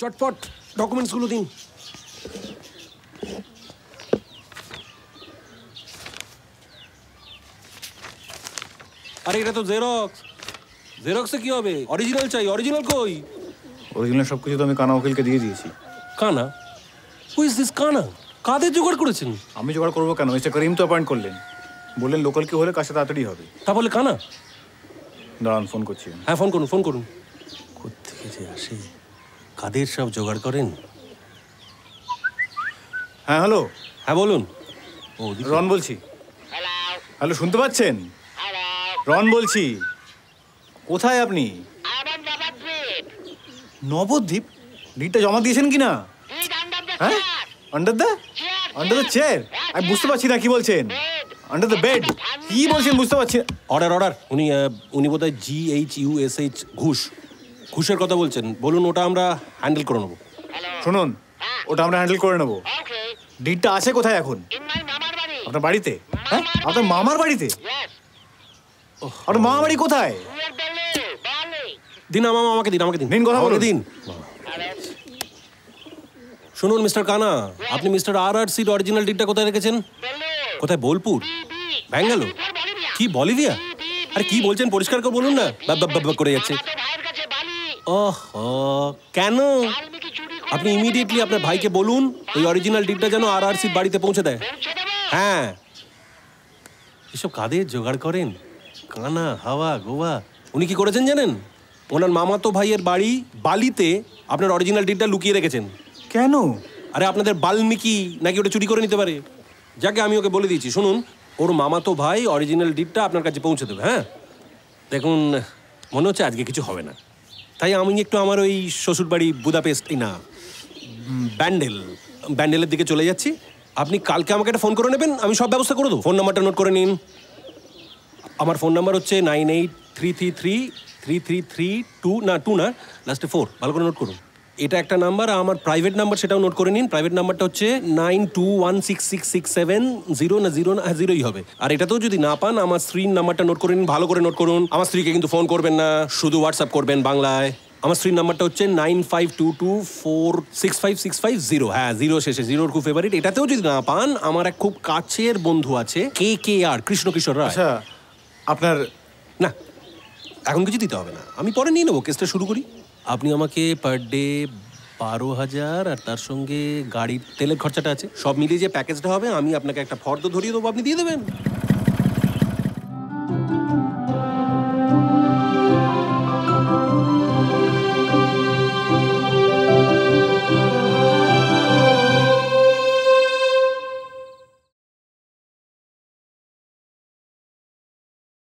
চটপট ডকুমেন্টসগুলো দিন আরে এটা তো জেরক্স জেরক্সে কি হবে অরিজিনাল চাই অরিজিনাল কই অরিজিনাল সব কিছু তো আমি কানা উকিলকে দিয়ে দিয়েছি কানা হু ইজ দিস কানা কাদের জোগাড় করেছেন আমি জোগাড় করবো কেন মিস্টার করিম তো অ্যাপয়েন্ট করলেন বললেন লোকাল কি হলে কাছে তাড়াতাড়ি হবে তা বলে কানা দাঁড়ান ফোন করছি হ্যাঁ ফোন করুন ফোন করুন কোথেকে যে আসে কাদের সব জোগাড় করেন হ্যাঁ হ্যালো হ্যাঁ বলুন ও রন বলছি হ্যালো শুনতে পাচ্ছেন রন বলছি কোথায় আপনি নবদ্বীপ লিডটা জমা দিয়েছেন কি না হ্যাঁ under the under the chair আমি বুঝতে পারছি না কি বলছেন আন্ডার দ্য বেড কি বলছেন বুঝতে পারছি অর্ডার অর্ডার উনি উনি বোধহয় G H U S H ঘুষ খুশের কথা বলছেন বলুন ওটা আমরা হ্যান্ডেল করে নেবো শুনুন ওটা আমরা হ্যান্ডেল করে নেবো ডিটটা আছে কোথায় এখন আপনার বাড়িতে হ্যাঁ আপনার মামার বাড়িতে আপনার মামা বাড়ি কোথায় দিন মামা আমাকে দিন আমাকে দিন দিন কথা বলে দিন শুনুন মিস্টার কানা আপনি মিস্টার আর আর সির অরিজিনাল ডিটটা কোথায় রেখেছেন কোথায় বোলপুর ব্যাঙ্গালোর কি বলিভিয়া আর কি বলছেন পরিষ্কার করে বলুন না বাপ করে যাচ্ছে কেন আপনি ইমিডিয়েটলি আপনার ভাইকে বলুন ওই অরিজিনাল ডিপটা যেন আর আরসির বাড়িতে পৌঁছে দেয় হ্যাঁ এসব কাদের জোগাড় করেন কানা হাওয়া গোয়া উনি কি করেছেন জানেন ওনার মামাতো ভাইয়ের বাড়ি বালিতে আপনার অরিজিনাল ডিপটা লুকিয়ে রেখেছেন কেন আরে আপনাদের বাল্মীকি নাকি ওটা চুরি করে নিতে পারে যাকে আমি ওকে বলে দিয়েছি শুনুন ওর মামাতো ভাই অরিজিনাল ডিপটা আপনার কাছে পৌঁছে দেবে হ্যাঁ দেখুন মনে হচ্ছে আজকে কিছু হবে না তাই আমি একটু আমার ওই শ্বশুরবাড়ি বুদাপেস্ট না ব্যান্ডেল ব্যান্ডেলের দিকে চলে যাচ্ছি আপনি কালকে আমাকে একটা ফোন করে নেবেন আমি সব ব্যবস্থা করে দেবো ফোন নাম্বারটা নোট করে নিন আমার ফোন নাম্বার হচ্ছে nine eight three three three three three three two না টু না লাস্টে ফোর ভালো করে নোট করুন এটা একটা নাম্বার আমার প্রাইভেট নাম্বার সেটাও নোট করে নিন প্রাইভেট নাম্বারটা হচ্ছে nine two one six six six seven zero না জিরো না জিরোই হ্যাঁ, হবে আর এটাতেও যদি না পান আমার স্ত্রীর নাম্বারটা নোট করে নিন ভালো করে নোট করুন আমার স্ত্রীকে কিন্তু ফোন করবেন না শুধু হোয়াটসঅ্যাপ করবেন বাংলায় আমার স্ত্রীর নাম্বারটা হচ্ছে nine five two two four six five six five zero হ্যাঁ জিরো শেষে জিরোর খুব ফেভারিট এটাতেও যদি না পান আমার এক খুব কাছের বন্ধু আছে কে কে আর কৃষ্ণ কিশোর আচ্ছা আপনার না এখন কিছু দিতে হবে না আমি পরে নিয়ে নেবো কেসটা শুরু করি আপনি আমাকে পার ডে বারো হাজার আর তার সঙ্গে গাড়ির তেলের খরচাটা আছে সব মিলিয়ে যে প্যাকেজটা হবে আমি আপনাকে একটা ফর্দ ধরিয়ে দেবো আপনি দিয়ে দেবেন